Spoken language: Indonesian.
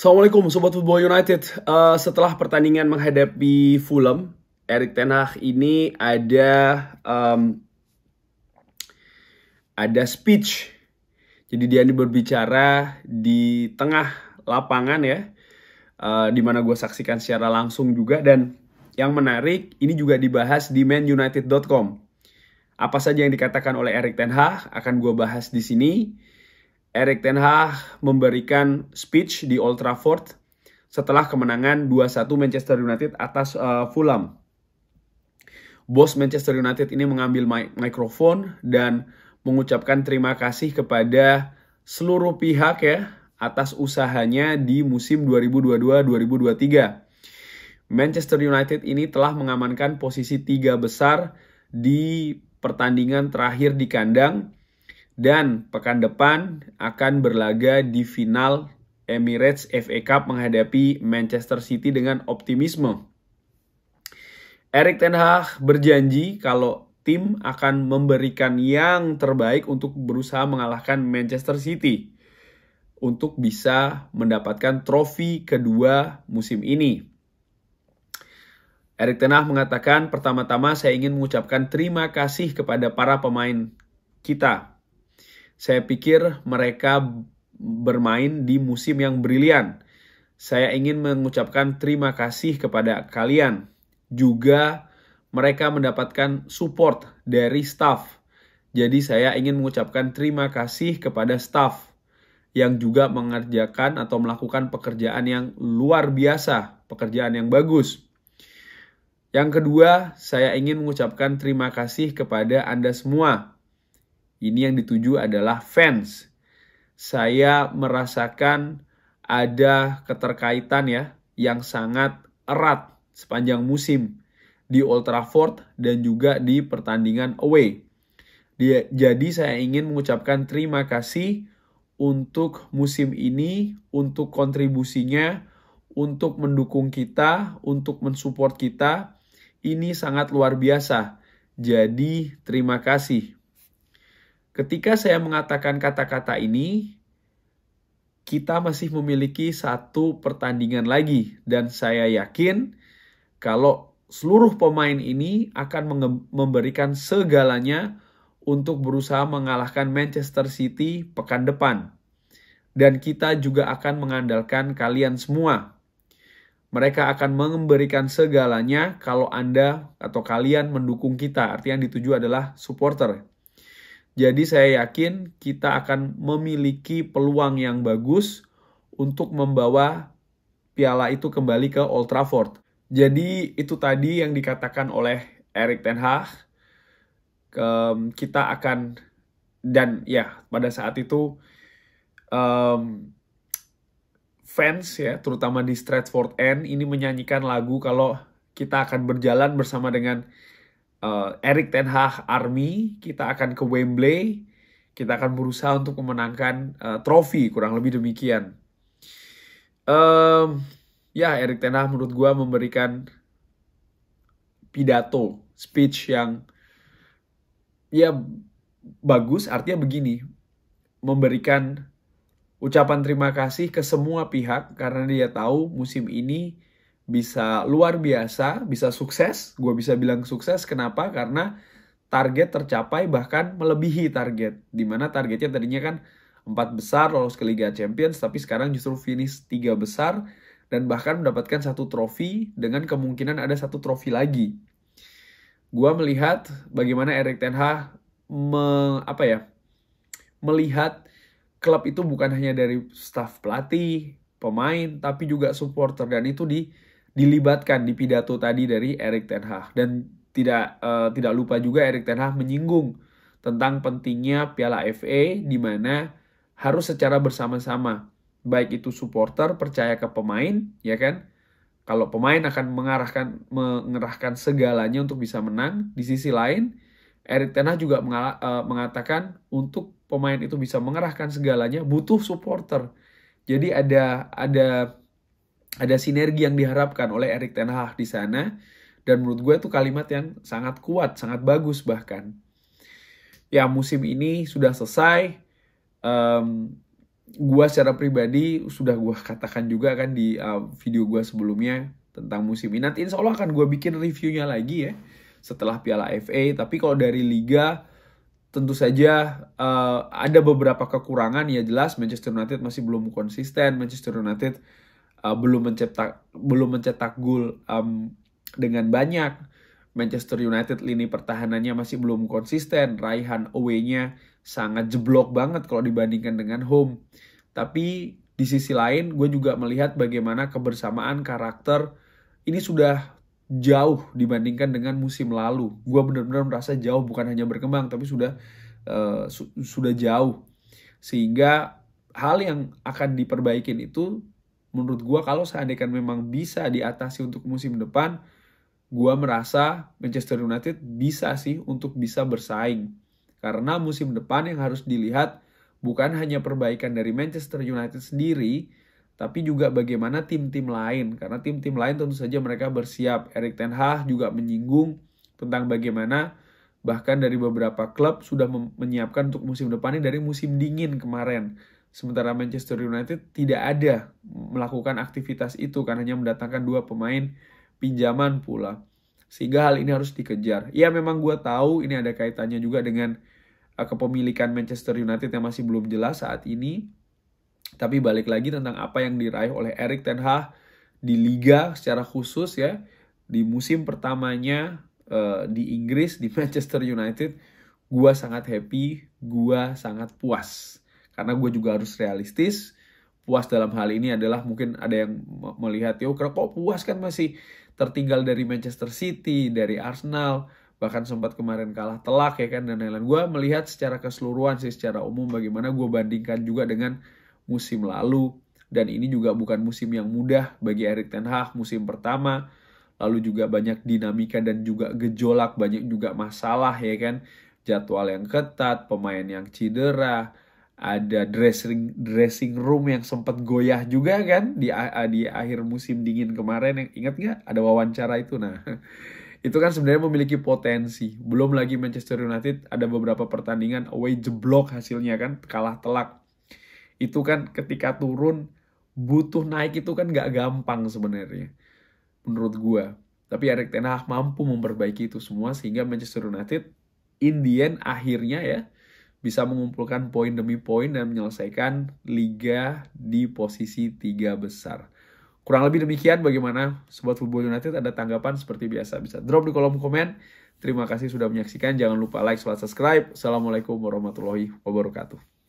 Assalamualaikum Sobat Football United. Uh, setelah pertandingan menghadapi Fulham, Erik Ten Hag ini ada um, ada speech. Jadi dia ini berbicara di tengah lapangan ya, uh, di gue saksikan secara langsung juga dan yang menarik ini juga dibahas di manunited.com. Apa saja yang dikatakan oleh Erik Ten Hag akan gue bahas di sini Erik Ten Hag memberikan speech di Old Trafford setelah kemenangan 2-1 Manchester United atas uh, Fulham. Bos Manchester United ini mengambil mic mikrofon dan mengucapkan terima kasih kepada seluruh pihak ya atas usahanya di musim 2022-2023. Manchester United ini telah mengamankan posisi tiga besar di pertandingan terakhir di kandang dan pekan depan akan berlaga di final Emirates FA Cup menghadapi Manchester City dengan optimisme. Erik Ten Hag berjanji kalau tim akan memberikan yang terbaik untuk berusaha mengalahkan Manchester City untuk bisa mendapatkan trofi kedua musim ini. Erik Ten Hag mengatakan, pertama-tama saya ingin mengucapkan terima kasih kepada para pemain kita saya pikir mereka bermain di musim yang brilian. Saya ingin mengucapkan terima kasih kepada kalian. Juga mereka mendapatkan support dari staff. Jadi saya ingin mengucapkan terima kasih kepada staff yang juga mengerjakan atau melakukan pekerjaan yang luar biasa, pekerjaan yang bagus. Yang kedua, saya ingin mengucapkan terima kasih kepada Anda semua ini yang dituju adalah fans. Saya merasakan ada keterkaitan ya yang sangat erat sepanjang musim di Old Trafford dan juga di pertandingan away. Jadi saya ingin mengucapkan terima kasih untuk musim ini, untuk kontribusinya, untuk mendukung kita, untuk mensupport kita. Ini sangat luar biasa. Jadi terima kasih. Ketika saya mengatakan kata-kata ini, kita masih memiliki satu pertandingan lagi dan saya yakin kalau seluruh pemain ini akan memberikan segalanya untuk berusaha mengalahkan Manchester City pekan depan. Dan kita juga akan mengandalkan kalian semua. Mereka akan memberikan segalanya kalau Anda atau kalian mendukung kita. Artinya yang dituju adalah supporter. Jadi saya yakin kita akan memiliki peluang yang bagus untuk membawa piala itu kembali ke Old Trafford. Jadi itu tadi yang dikatakan oleh Erik ten Hag. Um, kita akan dan ya pada saat itu um, fans ya terutama di Stratford End ini menyanyikan lagu kalau kita akan berjalan bersama dengan uh, Erik Ten Hag Army, kita akan ke Wembley, kita akan berusaha untuk memenangkan uh, trofi, kurang lebih demikian. Um, ya, Erik Ten Hag menurut gue memberikan pidato, speech yang ya bagus, artinya begini, memberikan ucapan terima kasih ke semua pihak karena dia tahu musim ini bisa luar biasa, bisa sukses. Gue bisa bilang sukses kenapa? Karena target tercapai bahkan melebihi target. Dimana targetnya tadinya kan empat besar lolos ke Liga Champions, tapi sekarang justru finish tiga besar dan bahkan mendapatkan satu trofi dengan kemungkinan ada satu trofi lagi. Gua melihat bagaimana Erik Ten Hag me, apa ya melihat klub itu bukan hanya dari staff pelatih, pemain, tapi juga supporter dan itu di dilibatkan di pidato tadi dari Erik Ten Hag dan tidak uh, tidak lupa juga Erik Ten Hag menyinggung tentang pentingnya Piala FA di mana harus secara bersama-sama baik itu supporter percaya ke pemain ya kan kalau pemain akan mengarahkan mengerahkan segalanya untuk bisa menang di sisi lain Erik Ten Hag juga mengala, uh, mengatakan untuk pemain itu bisa mengerahkan segalanya butuh supporter jadi ada ada ada sinergi yang diharapkan oleh Erik Ten Hag di sana dan menurut gue itu kalimat yang sangat kuat, sangat bagus bahkan. Ya musim ini sudah selesai. Um, gue secara pribadi sudah gue katakan juga kan di uh, video gue sebelumnya tentang musim ini. Nanti insya Allah akan gue bikin reviewnya lagi ya setelah Piala FA. Tapi kalau dari Liga tentu saja uh, ada beberapa kekurangan ya jelas Manchester United masih belum konsisten. Manchester United uh, belum mencetak belum mencetak gol um, dengan banyak. Manchester United lini pertahanannya masih belum konsisten. Raihan away-nya sangat jeblok banget kalau dibandingkan dengan home. Tapi di sisi lain gue juga melihat bagaimana kebersamaan karakter ini sudah jauh dibandingkan dengan musim lalu. Gue benar-benar merasa jauh bukan hanya berkembang tapi sudah uh, su sudah jauh. Sehingga hal yang akan diperbaikin itu menurut gue kalau seandainya memang bisa diatasi untuk musim depan, gue merasa Manchester United bisa sih untuk bisa bersaing. Karena musim depan yang harus dilihat bukan hanya perbaikan dari Manchester United sendiri, tapi juga bagaimana tim-tim lain. Karena tim-tim lain tentu saja mereka bersiap. Erik Ten Hag juga menyinggung tentang bagaimana bahkan dari beberapa klub sudah menyiapkan untuk musim depannya dari musim dingin kemarin. Sementara Manchester United tidak ada melakukan aktivitas itu karena hanya mendatangkan dua pemain pinjaman pula. Sehingga hal ini harus dikejar. Ya memang gue tahu ini ada kaitannya juga dengan eh, kepemilikan Manchester United yang masih belum jelas saat ini. Tapi balik lagi tentang apa yang diraih oleh Erik Ten Hag di liga secara khusus ya di musim pertamanya eh, di Inggris di Manchester United, gue sangat happy, gue sangat puas karena gue juga harus realistis puas dalam hal ini adalah mungkin ada yang melihat yo kok puas kan masih tertinggal dari Manchester City dari Arsenal bahkan sempat kemarin kalah telak ya kan dan lain-lain gue melihat secara keseluruhan sih secara umum bagaimana gue bandingkan juga dengan musim lalu dan ini juga bukan musim yang mudah bagi Erik Ten Hag musim pertama lalu juga banyak dinamika dan juga gejolak banyak juga masalah ya kan jadwal yang ketat pemain yang cedera ada dressing dressing room yang sempat goyah juga kan di di akhir musim dingin kemarin yang ingat nggak ada wawancara itu nah itu kan sebenarnya memiliki potensi belum lagi Manchester United ada beberapa pertandingan away jeblok hasilnya kan kalah telak itu kan ketika turun butuh naik itu kan nggak gampang sebenarnya menurut gua tapi Erik Ten Hag mampu memperbaiki itu semua sehingga Manchester United Indian akhirnya ya bisa mengumpulkan poin demi poin dan menyelesaikan liga di posisi tiga besar. Kurang lebih demikian bagaimana Sobat Football United ada tanggapan seperti biasa bisa drop di kolom komen. Terima kasih sudah menyaksikan. Jangan lupa like, subscribe. Assalamualaikum warahmatullahi wabarakatuh.